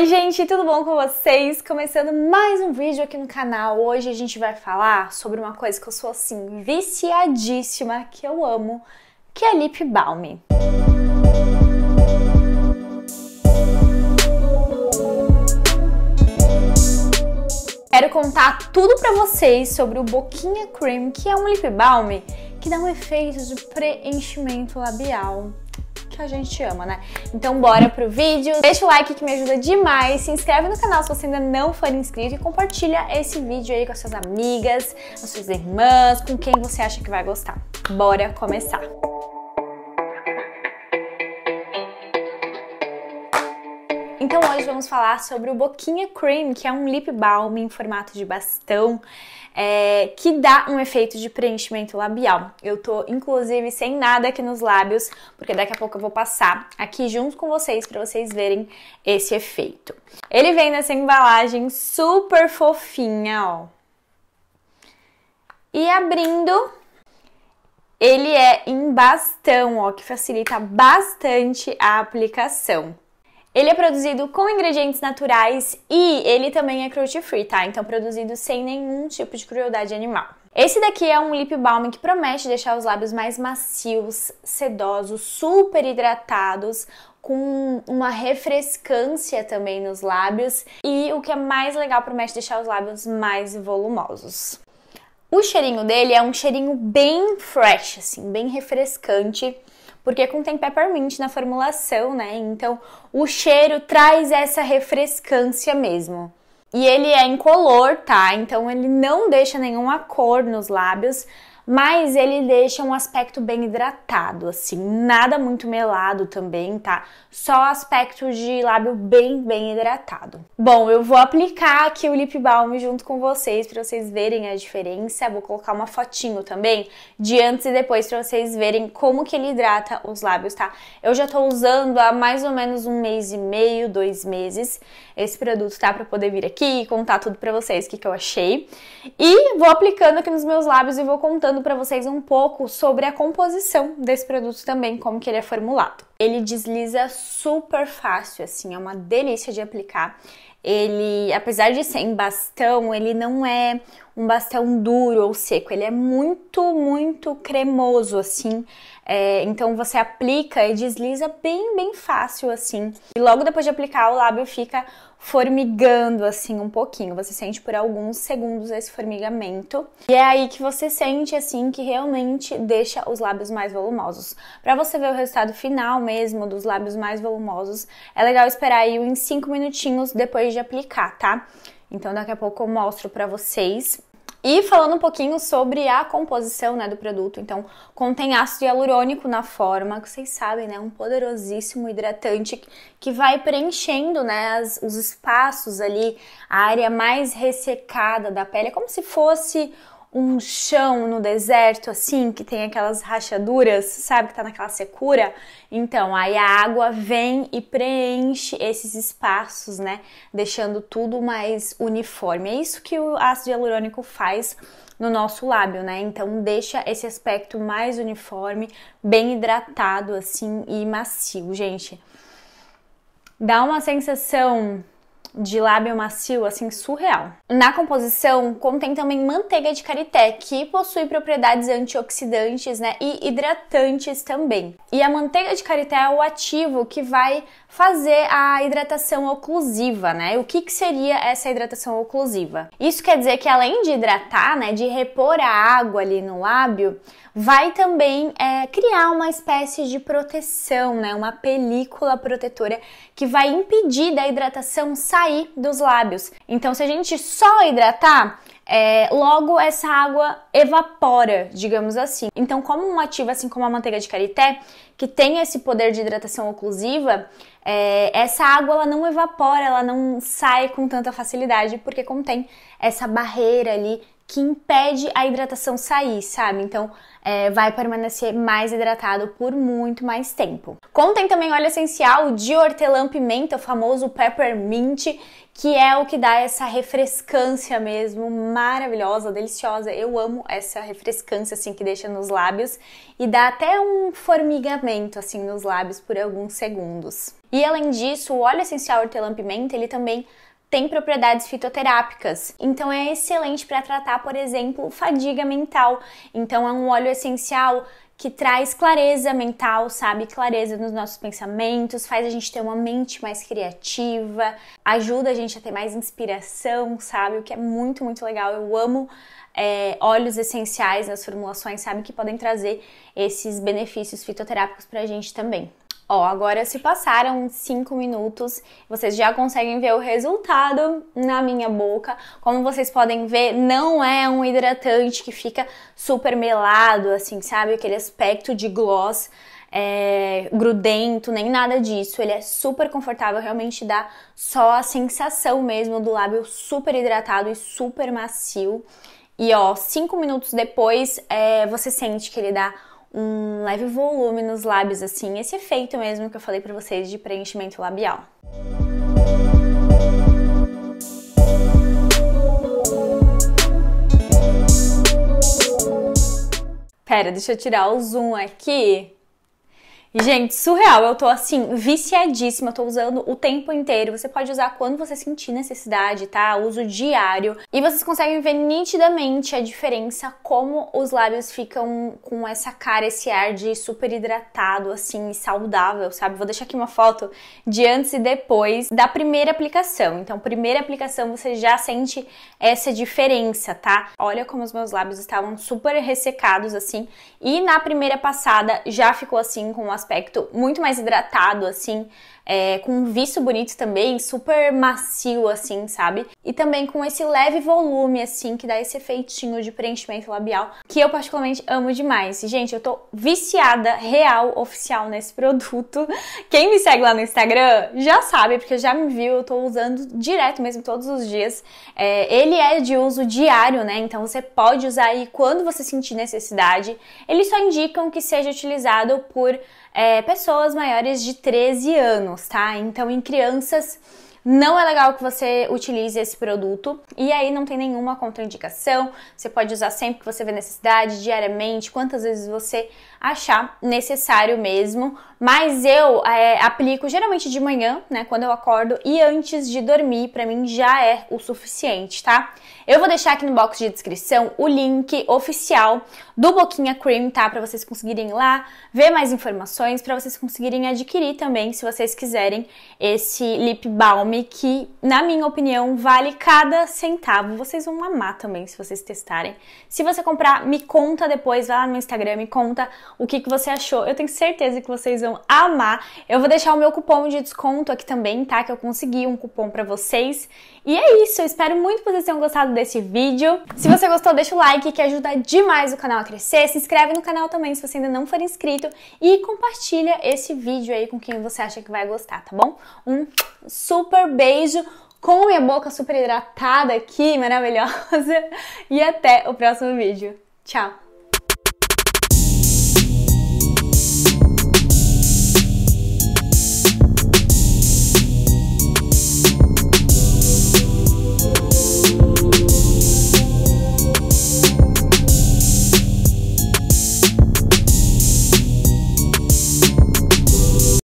Oi gente, tudo bom com vocês? Começando mais um vídeo aqui no canal. Hoje a gente vai falar sobre uma coisa que eu sou assim viciadíssima, que eu amo, que é lip balm. Quero contar tudo pra vocês sobre o Boquinha Cream, que é um lip balm que dá um efeito de preenchimento labial que a gente ama, né? Então bora pro vídeo. Deixa o like que me ajuda demais, se inscreve no canal se você ainda não for inscrito e compartilha esse vídeo aí com as suas amigas, as suas irmãs, com quem você acha que vai gostar. Bora começar! vamos falar sobre o Boquinha Cream, que é um lip balm em formato de bastão, é, que dá um efeito de preenchimento labial. Eu tô, inclusive, sem nada aqui nos lábios, porque daqui a pouco eu vou passar aqui junto com vocês para vocês verem esse efeito. Ele vem nessa embalagem super fofinha, ó. E abrindo, ele é em bastão, ó, que facilita bastante a aplicação. Ele é produzido com ingredientes naturais e ele também é cruelty-free, tá? Então produzido sem nenhum tipo de crueldade animal. Esse daqui é um lip balm que promete deixar os lábios mais macios, sedosos, super hidratados, com uma refrescância também nos lábios e o que é mais legal, promete deixar os lábios mais volumosos. O cheirinho dele é um cheirinho bem fresh, assim, bem refrescante porque é contém peppermint é na formulação, né? Então o cheiro traz essa refrescância mesmo. E ele é incolor, tá? Então ele não deixa nenhuma cor nos lábios, mas ele deixa um aspecto bem hidratado, assim, nada muito melado também, tá? Só aspecto de lábio bem, bem hidratado. Bom, eu vou aplicar aqui o lip balm junto com vocês para vocês verem a diferença. Vou colocar uma fotinho também de antes e depois para vocês verem como que ele hidrata os lábios, tá? Eu já tô usando há mais ou menos um mês e meio, dois meses, esse produto, tá? Pra poder vir aqui e contar tudo pra vocês o que, que eu achei. E vou aplicando aqui nos meus lábios e vou contando para vocês um pouco sobre a composição desse produto também, como que ele é formulado. Ele desliza super fácil, assim, é uma delícia de aplicar. Ele, apesar de ser em bastão, ele não é um bastão duro ou seco, ele é muito, muito cremoso, assim. É, então você aplica e desliza bem, bem fácil, assim. E logo depois de aplicar, o lábio fica formigando, assim, um pouquinho. Você sente por alguns segundos esse formigamento. E é aí que você sente, assim, que realmente deixa os lábios mais volumosos. Para você ver o resultado final, mesmo, dos lábios mais volumosos, é legal esperar aí uns 5 minutinhos depois de aplicar, tá? Então daqui a pouco eu mostro pra vocês. E falando um pouquinho sobre a composição né, do produto, então contém ácido hialurônico na forma, que vocês sabem, né, um poderosíssimo hidratante que vai preenchendo né, as, os espaços ali, a área mais ressecada da pele, é como se fosse um chão no deserto, assim, que tem aquelas rachaduras, sabe, que tá naquela secura. Então, aí a água vem e preenche esses espaços, né, deixando tudo mais uniforme. É isso que o ácido hialurônico faz no nosso lábio, né? Então, deixa esse aspecto mais uniforme, bem hidratado, assim, e macio, gente. Dá uma sensação de lábio macio, assim, surreal. Na composição contém também manteiga de karité, que possui propriedades antioxidantes, né, e hidratantes também. E a manteiga de karité é o ativo que vai fazer a hidratação oclusiva, né? O que, que seria essa hidratação oclusiva? Isso quer dizer que além de hidratar, né, de repor a água ali no lábio, vai também é, criar uma espécie de proteção, né? Uma película protetora que vai impedir da hidratação sair dos lábios. Então, se a gente só hidratar, é, logo, essa água evapora, digamos assim. Então, como um ativo, assim como a manteiga de karité, que tem esse poder de hidratação oclusiva, é, essa água ela não evapora, ela não sai com tanta facilidade, porque contém essa barreira ali que impede a hidratação sair, sabe? Então, é, vai permanecer mais hidratado por muito mais tempo. Contém também óleo essencial de hortelã-pimenta, o famoso peppermint, que é o que dá essa refrescância mesmo, maravilhosa, deliciosa. Eu amo essa refrescância assim que deixa nos lábios e dá até um formigamento assim nos lábios por alguns segundos. E além disso, o óleo essencial hortelã-pimenta, ele também tem propriedades fitoterápicas. Então é excelente para tratar, por exemplo, fadiga mental. Então é um óleo essencial que traz clareza mental, sabe? Clareza nos nossos pensamentos, faz a gente ter uma mente mais criativa, ajuda a gente a ter mais inspiração, sabe? O que é muito, muito legal. Eu amo é, óleos essenciais nas formulações, sabe? Que podem trazer esses benefícios fitoterápicos pra gente também. Ó, agora se passaram 5 minutos, vocês já conseguem ver o resultado na minha boca. Como vocês podem ver, não é um hidratante que fica super melado, assim, sabe? Aquele aspecto de gloss é, grudento, nem nada disso. Ele é super confortável, realmente dá só a sensação mesmo do lábio super hidratado e super macio. E ó, 5 minutos depois, é, você sente que ele dá um leve volume nos lábios, assim, esse efeito mesmo que eu falei para vocês de preenchimento labial. Pera, deixa eu tirar o zoom aqui Gente, surreal, eu tô assim, viciadíssima, tô usando o tempo inteiro. Você pode usar quando você sentir necessidade, tá? Uso diário. E vocês conseguem ver nitidamente a diferença como os lábios ficam com essa cara, esse ar de super hidratado, assim, saudável, sabe? Vou deixar aqui uma foto de antes e depois da primeira aplicação. Então, primeira aplicação você já sente essa diferença, tá? Olha como os meus lábios estavam super ressecados, assim. E na primeira passada já ficou assim com a aspecto muito mais hidratado, assim, é, com um viço bonito também, super macio assim, sabe? E também com esse leve volume assim, que dá esse efeitinho de preenchimento labial, que eu particularmente amo demais. Gente, eu tô viciada, real, oficial nesse produto. Quem me segue lá no Instagram já sabe, porque já me viu, eu tô usando direto mesmo, todos os dias. É, ele é de uso diário, né? Então você pode usar aí quando você sentir necessidade. Eles só indicam que seja utilizado por é, pessoas maiores de 13 anos tá? Então, em crianças não é legal que você utilize esse produto e aí não tem nenhuma contraindicação. Você pode usar sempre que você vê necessidade, diariamente, quantas vezes você achar necessário mesmo. Mas eu é, aplico geralmente de manhã, né, quando eu acordo e antes de dormir, para mim já é o suficiente, tá? Eu vou deixar aqui no box de descrição o link oficial do Boquinha Cream, tá? Para vocês conseguirem ir lá ver mais informações, para vocês conseguirem adquirir também, se vocês quiserem, esse lip balm nome que, na minha opinião, vale cada centavo. Vocês vão amar também se vocês testarem. Se você comprar, me conta depois, vai lá no Instagram, me conta o que, que você achou. Eu tenho certeza que vocês vão amar. Eu vou deixar o meu cupom de desconto aqui também, tá? Que eu consegui um cupom para vocês. E é isso, eu espero muito que vocês tenham gostado desse vídeo. Se você gostou, deixa o like que ajuda demais o canal a crescer. Se inscreve no canal também se você ainda não for inscrito e compartilha esse vídeo aí com quem você acha que vai gostar, tá bom? Um super super beijo com minha boca super hidratada aqui, maravilhosa. E até o próximo vídeo. Tchau!